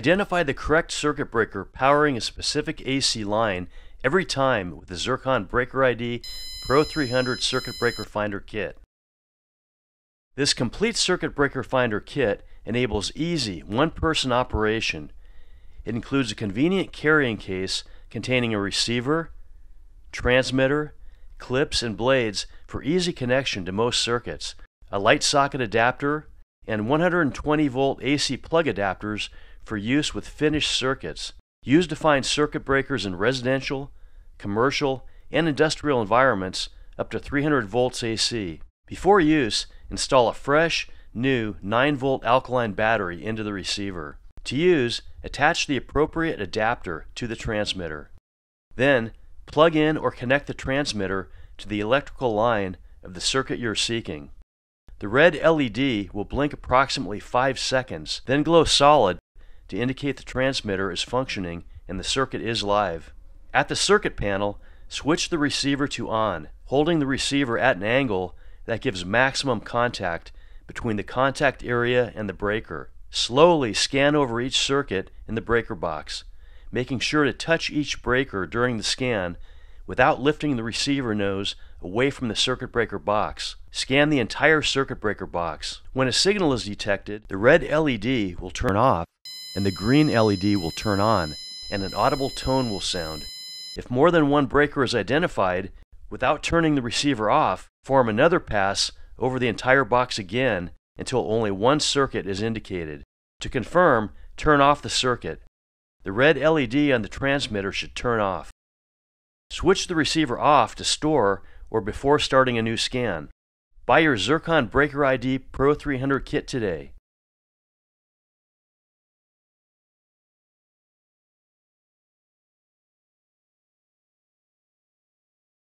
Identify the correct circuit breaker powering a specific AC line every time with the Zircon Breaker ID Pro 300 Circuit Breaker Finder Kit. This complete Circuit Breaker Finder Kit enables easy, one-person operation. It includes a convenient carrying case containing a receiver, transmitter, clips, and blades for easy connection to most circuits, a light socket adapter, and 120 volt AC plug adapters for use with finished circuits, used to find circuit breakers in residential, commercial, and industrial environments up to 300 volts AC. Before use, install a fresh, new 9 volt alkaline battery into the receiver. To use, attach the appropriate adapter to the transmitter. Then, plug in or connect the transmitter to the electrical line of the circuit you're seeking. The red LED will blink approximately 5 seconds, then glow solid to indicate the transmitter is functioning and the circuit is live. At the circuit panel, switch the receiver to on, holding the receiver at an angle that gives maximum contact between the contact area and the breaker. Slowly scan over each circuit in the breaker box, making sure to touch each breaker during the scan without lifting the receiver nose away from the circuit breaker box. Scan the entire circuit breaker box. When a signal is detected, the red LED will turn off and the green LED will turn on, and an audible tone will sound. If more than one breaker is identified, without turning the receiver off, form another pass over the entire box again until only one circuit is indicated. To confirm, turn off the circuit. The red LED on the transmitter should turn off. Switch the receiver off to store or before starting a new scan. Buy your Zircon Breaker ID Pro 300 kit today.